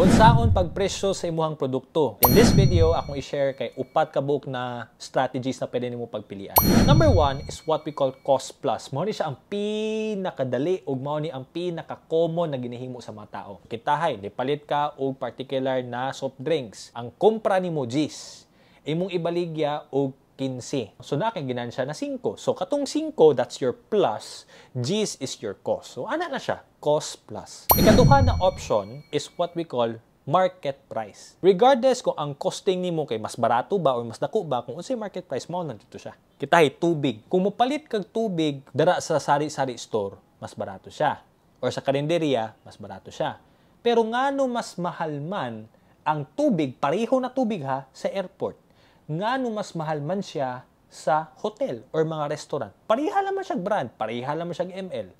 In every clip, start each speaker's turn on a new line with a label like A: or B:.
A: Unsaon pagpresyo sa imuhang produkto? In this video, akong i-share kay upat ka book na strategies na pwede nimo pagpilian. Number one is what we call cost plus. Mao ni siya ang pinakadali ug mao ni ang pinaka-common na ginahimo sa mga tao. Kitahay, dipalit ka og particular na soft drinks. Ang kompra nimo G's imong ibaligya og 15. So na aking ginahan siya na 5. So katong 5, that's your plus. G's is your cost. So ana na siya, cost plus. Ikaduha na option is what we call market price. Regardless kung ang costing nimo kay mas barato ba o mas dako ba kung unsay market price mao nandito siya. ay tubig. Kung mopalit kag tubig dara sa sari-sari store, mas barato siya. Or sa karinderya, mas barato siya. Pero ngano mas mahal man ang tubig, pareho na tubig ha, sa airport ngano mas mahal man siya sa hotel or mga restaurant. Pareha naman siyang brand, pareha naman siyang ML.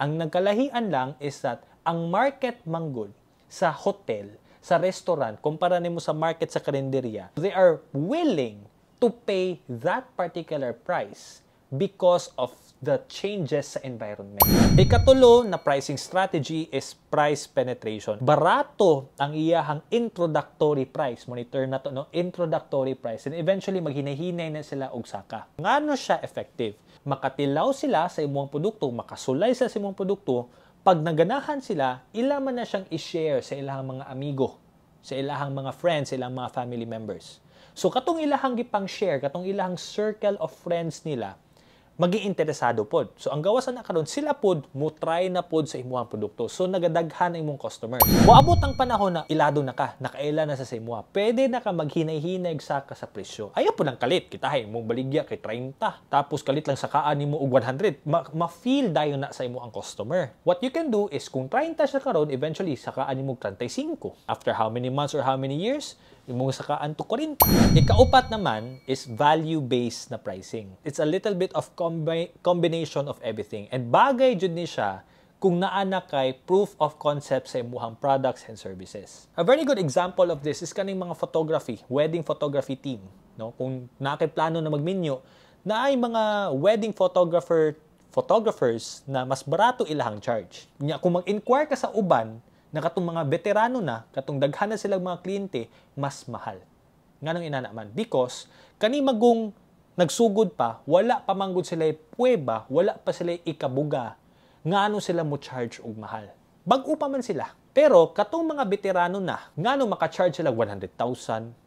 A: Ang nagkalahian lang is that ang market manggod sa hotel, sa restaurant, kumpara nimo sa market sa karinderya, they are willing to pay that particular price because of the changes sa environment. Ikatulo na pricing strategy is price penetration. Barato ang iyahang introductory price. Monitor na to, no? Introductory price. And eventually, maghinahinay na sila og saka. Ngano siya effective? Makatilaw sila sa imong produkto, makasulay sa imong produkto, pag naganahan sila, ilaman na siyang i-share sa ilang mga amigo, sa ilang mga friends, sa ilang mga family members. So katong ilahang gipang share, katong ilahang circle of friends nila, maging interesado pod. So ang gawasan na karon sila pod mo try na pod sa imuhang produkto. So nagadaghan ang imong customer. Moabot ang panahon na ilado na ka, nakaila na sa, sa imuha. Pwede na ka maghinay-hinay sa ka sa presyo. Ayaw po lang kalit kitahay mo baligya kay 30. Tapos kalit lang sa kaan mo og 100. Ma-feel ma dayon na sa imo ang customer. What you can do is kung 30 siya karon eventually sa kaan mo 35. After how many months or how many years, yung mga saka anto ko rin. Ikaupat naman is value-based na pricing. It's a little bit of combi- combination of everything. And bagay jud ni siya kung naana kay proof of concept sa imuhang products and services. A very good example of this is kaning mga photography, wedding photography team. No? Kung nakiplano na magminyo, na ay mga wedding photographer photographers na mas barato ilahang charge. kung mag-inquire ka sa uban, na katong mga veterano na, katong daghan na silang mga kliyente, mas mahal. Nga nang inanaman. Because, kani magong nagsugod pa, wala pa manggod sila puweba, wala pa sila ikabuga, nga ano sila mo charge og mahal. Bago pa man sila. Pero katong mga veterano na, ngano maka-charge sila 100,000,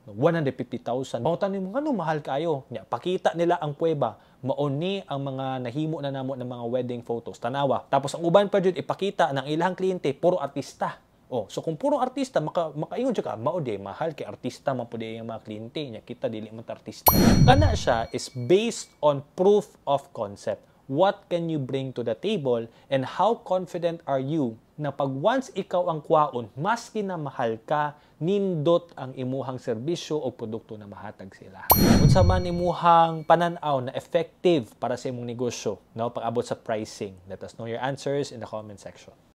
A: 150,000. Mautanin mo, ano mahal kayo? Nya, pakita nila ang kuweba. Maoni ang mga nahimo na namo ng mga wedding photos. Tanawa. Tapos ang uban pa dyan, ipakita ng ilang kliyente, puro artista. Oh, so kung puro artista, maka, makaingon siya ka, mao de, mahal kay artista man po yung mga kliyente Nya, kita dili man artista. Kana siya is based on proof of concept. What can you bring to the table and how confident are you na pag once ikaw ang kwaon, maski na mahal ka, nindot ang imuhang serbisyo o produkto na mahatag sila. Kung sa man imuhang pananaw na effective para sa imong negosyo, no, pag-abot sa pricing, let us know your answers in the comment section.